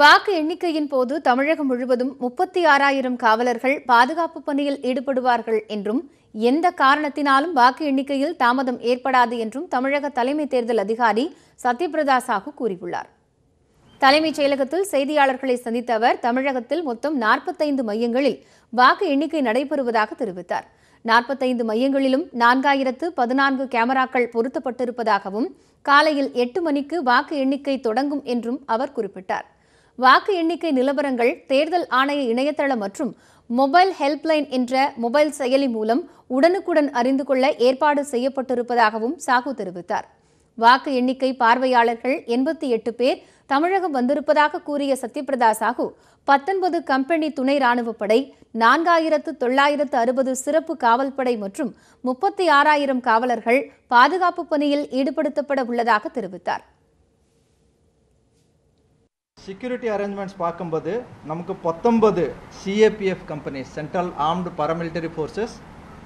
வாக்கு எண்ணிக்கையின் போது தமிழகம் முழுவதும் முப்பத்தி ஆறாயிரம் காவலர்கள் பாதுகாப்பு பணியில் ஈடுபடுவார்கள் என்றும் எந்த காரணத்தினாலும் வாக்கு எண்ணிக்கையில் தாமதம் ஏற்படாது என்றும் தமிழக தலைமை தேர்தல் அதிகாரி சத்யபிரதா சாஹூ கூறியுள்ளார் தலைமைச் செயலகத்தில் செய்தியாளர்களை சந்தித்த அவர் தமிழகத்தில் மொத்தம் நாற்பத்தைந்து மையங்களில் வாக்கு எண்ணிக்கை நடைபெறுவதாக தெரிவித்தார் நாற்பத்தைந்து மையங்களிலும் நான்காயிரத்து பதினான்கு கேமராக்கள் பொருத்தப்பட்டிருப்பதாகவும் காலையில் எட்டு மணிக்கு வாக்கு எண்ணிக்கை தொடங்கும் என்றும் அவர் குறிப்பிட்டார் வாக்கு எண்ணிக்கை நிலவரங்கள் தேர்தல் ஆணைய இணையதளம் மற்றும் மொபைல் ஹெல்ப்லைன் என்ற மொபைல் செயலி மூலம் உடனுக்குடன் அறிந்து கொள்ள ஏற்பாடு செய்யப்பட்டிருப்பதாகவும் சாகு தெரிவித்தார் வாக்கு எண்ணிக்கை பார்வையாளர்கள் எண்பத்தி எட்டு பேர் தமிழகம் வந்திருப்பதாக கூறிய சத்யபிரதா சாகு பத்தொன்பது கம்பெனி துணை ராணுவப்படை நான்காயிரத்து தொள்ளாயிரத்து அறுபது சிறப்பு காவல்படை மற்றும் முப்பத்தி ஆறாயிரம் காவலர்கள் பாதுகாப்பு பணியில் ஈடுபடுத்தப்பட உள்ளதாக தெரிவித்தார் செக்யூரிட்டி அரேஞ்ச்மெண்ட்ஸ் பார்க்கும்போது நமக்கு பத்தொன்பது CAPF company central armed paramilitary forces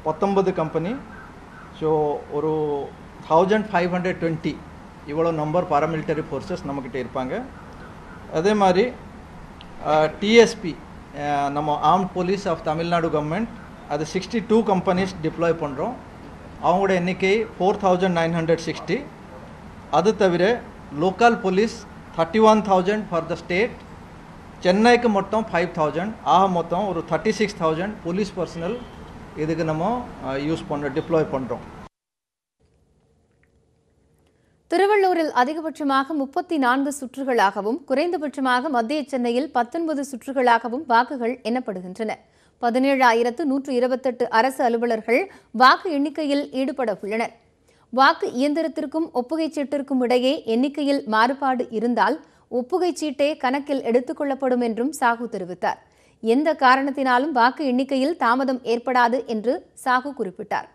பத்தொன்பது கம்பெனி ஸோ ஒரு தௌசண்ட் ஃபைவ் ஹண்ட்ரட் டுவெண்ட்டி இவ்வளோ நம்பர் பாராமிலிட்டரி ஃபோர்ஸஸ் நம்மக்கிட்ட இருப்பாங்க அதே மாதிரி டிஎஸ்பி நம்ம arm police of Tamil Nadu government அது சிக்ஸ்டி டூ கம்பெனிஸ் டிப்ளாய் பண்ணுறோம் அவங்களோட எண்ணிக்கை four thousand nine hundred sixty அது தவிர local police 31,000 for the state, சென்னைக்கு மொத்தம் ஃபைவ் தௌசண்ட் ஆக மொத்தம் ஒரு thirty six thousand police personnel இதுக்கு நம்ம யூஸ் பண்ணுறோம் டிப்ளாய் பண்ணுறோம் திருவள்ளூரில் அதிகபட்சமாக முப்பத்தி நான்கு சுற்றுகளாகவும் குறைந்தபட்சமாக மத்திய சென்னையில் பத்தொன்பது சுற்றுகளாகவும் வாக்குகள் எண்ணப்படுகின்றன பதினேழாயிரத்து நூற்று இருபத்தெட்டு அரசு அலுவலர்கள் வாக்கு எண்ணிக்கையில் ஈடுபட உள்ளனா் வாக்கு இயந்திரத்திற்கும் ஒப்புகைச் சீட்டிற்கும் இடையே எண்ணிக்கையில் மாறுபாடு இருந்தால் ஒப்புகைச் சீட்டே கணக்கில் எடுத்துக்கொள்ளப்படும் என்றும் சாகு தெரிவித்தார் எந்த காரணத்தினாலும் வாக்கு எண்ணிக்கையில் தாமதம் ஏற்படாது என்று சாகு குறிப்பிட்டார்